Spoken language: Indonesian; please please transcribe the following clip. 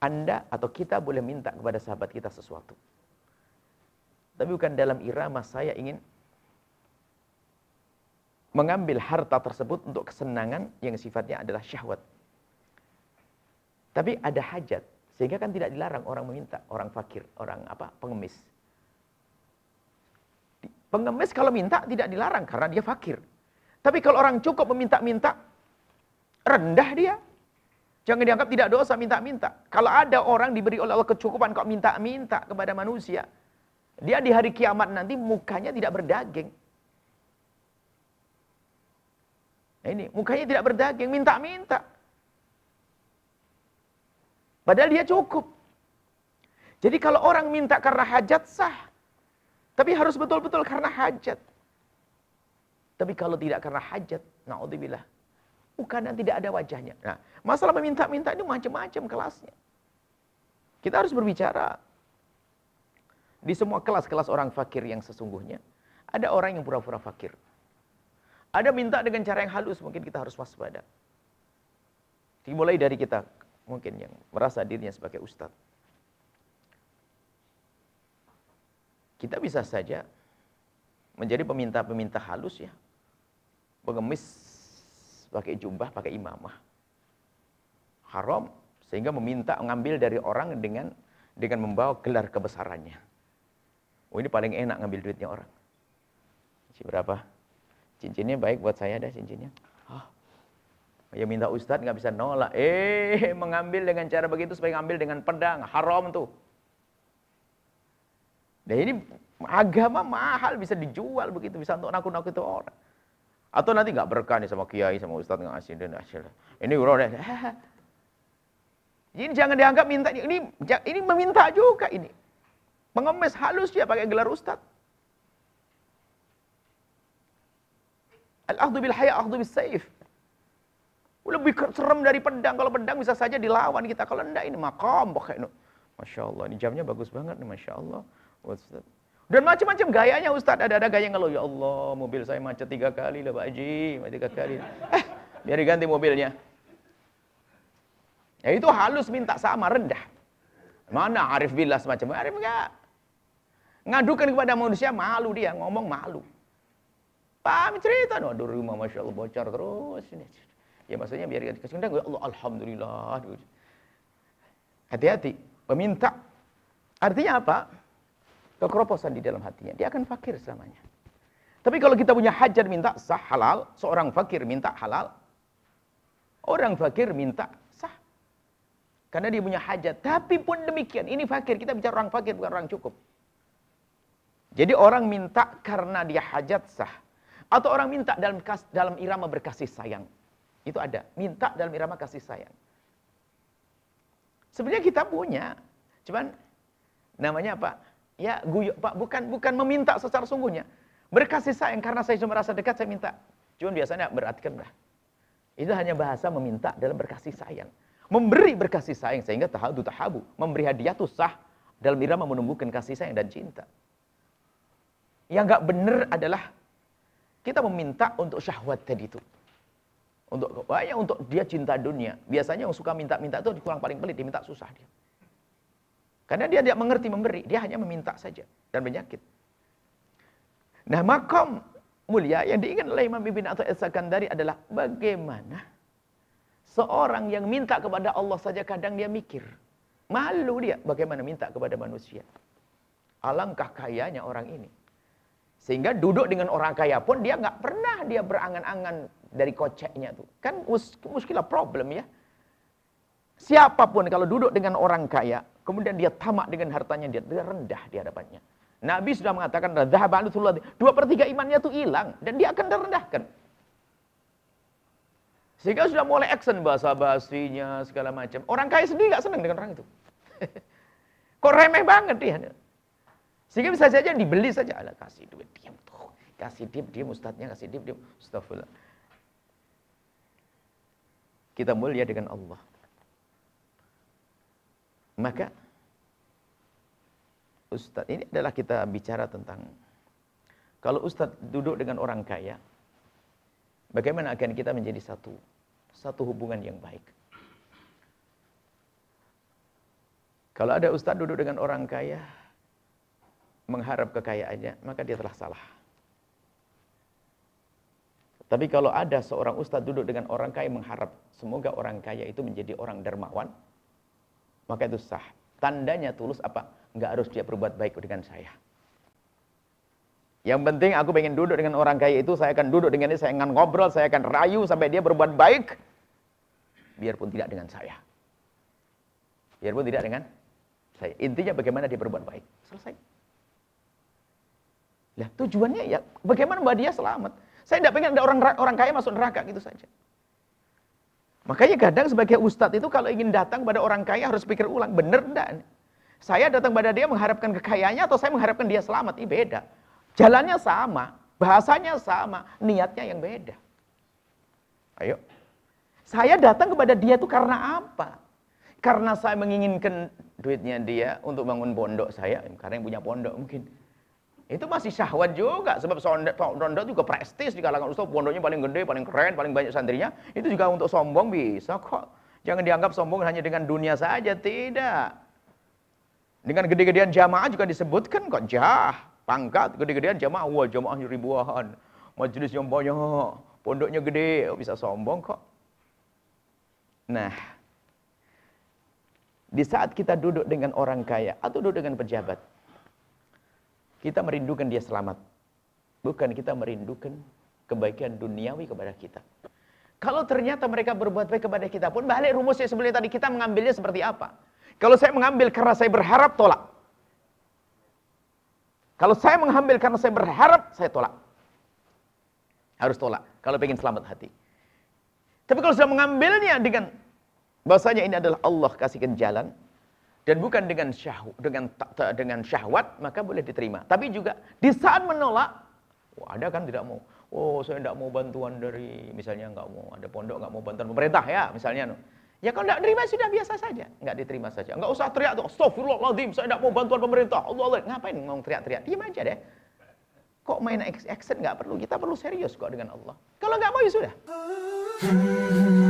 Anda atau kita boleh minta kepada sahabat kita sesuatu. Tapi bukan dalam irama saya ingin mengambil harta tersebut untuk kesenangan yang sifatnya adalah syahwat. Tapi ada hajat, sehingga kan tidak dilarang orang meminta, orang fakir, orang apa, pengemis. Pengemis kalau minta tidak dilarang karena dia fakir. Tapi kalau orang cukup meminta-minta, rendah dia, Jangan dianggap tidak dosa minta-minta. Kalau ada orang diberi oleh Allah kecukupan kok minta-minta kepada manusia. Dia di hari kiamat nanti mukanya tidak berdaging. Nah, ini mukanya tidak berdaging, minta-minta. Padahal dia cukup. Jadi kalau orang minta karena hajat sah. Tapi harus betul-betul karena hajat. Tapi kalau tidak karena hajat, naudzubillah, bukan dan tidak ada wajahnya. Nah, masalah meminta-minta ini macam-macam kelasnya. Kita harus berbicara di semua kelas-kelas orang fakir yang sesungguhnya. Ada orang yang pura-pura fakir. Ada minta dengan cara yang halus, mungkin kita harus waspada. Dimulai dari kita, mungkin yang merasa dirinya sebagai ustadz. Kita bisa saja menjadi peminta-peminta halus ya. Pengemis pakai jubah, pakai imamah. Haram sehingga meminta mengambil dari orang dengan dengan membawa gelar kebesarannya. Oh ini paling enak ngambil duitnya orang. Cincin berapa? Cincinnya baik buat saya dah cincinnya. Oh, ya minta ustadz nggak bisa nolak. Eh mengambil dengan cara begitu supaya ngambil dengan pedang haram tuh. nah ini agama mahal bisa dijual begitu bisa untuk nakut-nakut orang. Atau nanti nggak berkah nih sama kiai, sama ustadz nggak asin dan asyik. Ini bro, deh. Ini jangan dianggap minta ini ini meminta juga ini. Pengemis halus dia pakai gelar ustadz. Al-akhdu bil haya, akhdu bis saif. Lebih serem dari pedang. Kalau pedang bisa saja dilawan kita. Kalau enggak ini makam. Masya Allah, ini jamnya bagus banget nih. Masya Allah. What's dan macam-macam gayanya Ustadz, ada-ada gaya ngeluh. Ya Allah, mobil saya macet tiga kali lah Pak Haji, tiga kali. Eh, biar diganti mobilnya. Ya itu halus minta sama, rendah. Mana Arif bila semacam, Arif enggak. Ngadukan kepada manusia, malu dia, ngomong malu. Paham cerita, aduh rumah Masya Allah bocor terus. Ini. Ya maksudnya biar diganti kendang, ya Allah Alhamdulillah. Hati-hati, peminta. Artinya apa? kekeroposan di dalam hatinya, dia akan fakir selamanya. Tapi kalau kita punya hajat minta sah halal, seorang fakir minta halal, orang fakir minta sah. Karena dia punya hajat. Tapi pun demikian, ini fakir, kita bicara orang fakir bukan orang cukup. Jadi orang minta karena dia hajat sah. Atau orang minta dalam kas, dalam irama berkasih sayang. Itu ada, minta dalam irama kasih sayang. Sebenarnya kita punya, cuman namanya apa? Ya, guyu, Pak, bukan bukan meminta secara sungguhnya. Berkasih sayang karena saya cuma merasa dekat saya minta. Cuman biasanya berarti kan lah. Itu hanya bahasa meminta dalam berkasih sayang. Memberi berkasih sayang sehingga tahadu tahabu. Memberi hadiah tuh sah dalam irama menumbuhkan kasih sayang dan cinta. Yang nggak benar adalah kita meminta untuk syahwat tadi itu. Untuk banyak oh, untuk dia cinta dunia. Biasanya yang suka minta-minta itu kurang paling pelit, diminta susah dia. Karena dia tidak mengerti memberi, dia hanya meminta saja dan menyakit. Nah, makom mulia yang diingat oleh Imam Ibn atau As-Sakandari adalah bagaimana seorang yang minta kepada Allah saja kadang dia mikir. Malu dia bagaimana minta kepada manusia. Alangkah kayanya orang ini. Sehingga duduk dengan orang kaya pun dia nggak pernah dia berangan-angan dari koceknya tuh. Kan muskilah problem ya. Siapapun kalau duduk dengan orang kaya, Kemudian dia tamak dengan hartanya, dia, rendah di hadapannya. Nabi sudah mengatakan, dua per tiga imannya itu hilang. Dan dia akan direndahkan. Sehingga sudah mulai action bahasa bahasinya segala macam. Orang kaya sendiri nggak senang dengan orang itu. Kok remeh banget dia. Sehingga bisa saja dibeli saja. Alah, kasih duit, diam tuh. Kasih diam, diam. Ustadznya kasih diam, diam. Astagfirullah. Kita mulia dengan Allah. Maka Ustadz, ini adalah kita bicara tentang kalau Ustadz duduk dengan orang kaya, bagaimana akan kita menjadi satu satu hubungan yang baik. Kalau ada Ustadz duduk dengan orang kaya, mengharap kekayaannya, maka dia telah salah. Tapi kalau ada seorang ustadz duduk dengan orang kaya mengharap semoga orang kaya itu menjadi orang dermawan, maka itu sah. Tandanya tulus apa? nggak harus dia berbuat baik dengan saya. Yang penting aku pengen duduk dengan orang kaya itu, saya akan duduk dengan dia, saya akan ngobrol, saya akan rayu sampai dia berbuat baik. Biarpun tidak dengan saya. Biarpun tidak dengan saya. Intinya bagaimana dia berbuat baik. Selesai. Lah, tujuannya ya bagaimana mbak dia selamat. Saya tidak pengen ada orang orang kaya masuk neraka gitu saja. Makanya kadang sebagai ustadz itu kalau ingin datang pada orang kaya harus pikir ulang, benar enggak? Saya datang pada dia mengharapkan kekayaannya atau saya mengharapkan dia selamat. Ini beda. Jalannya sama, bahasanya sama, niatnya yang beda. Ayo. Saya datang kepada dia itu karena apa? Karena saya menginginkan duitnya dia untuk bangun pondok saya. Karena yang punya pondok mungkin. Itu masih syahwat juga. Sebab pondok juga prestis di kalangan ustaz. Pondoknya paling gede, paling keren, paling banyak santrinya. Itu juga untuk sombong bisa kok. Jangan dianggap sombong hanya dengan dunia saja. Tidak. Dengan gede-gedean jamaah juga disebutkan kok jah, pangkat gede-gedean jamaah, wah jamaahnya ribuan, majelis yang banyak, pondoknya gede, oh, bisa sombong kok. Nah, di saat kita duduk dengan orang kaya atau duduk dengan pejabat, kita merindukan dia selamat. Bukan kita merindukan kebaikan duniawi kepada kita. Kalau ternyata mereka berbuat baik kepada kita pun, balik rumusnya sebelumnya tadi kita mengambilnya seperti apa? Kalau saya mengambil karena saya berharap, tolak. Kalau saya mengambil karena saya berharap, saya tolak. Harus tolak kalau ingin selamat hati. Tapi kalau sudah mengambilnya dengan bahasanya ini adalah Allah kasihkan jalan dan bukan dengan syahwat dengan dengan syahwat maka boleh diterima. Tapi juga di saat menolak, wah oh, ada kan tidak mau. Oh, saya tidak mau bantuan dari misalnya nggak mau ada pondok nggak mau bantuan pemerintah ya misalnya. No. Ya kalau tidak terima sudah biasa saja, nggak diterima saja. Nggak usah teriak tuh, astagfirullahaladzim, saya tidak mau bantuan pemerintah. Allah Allah, ngapain ngomong teriak-teriak? Diam aja deh. Kok main action nggak perlu? Kita perlu serius kok dengan Allah. Kalau nggak mau ya sudah.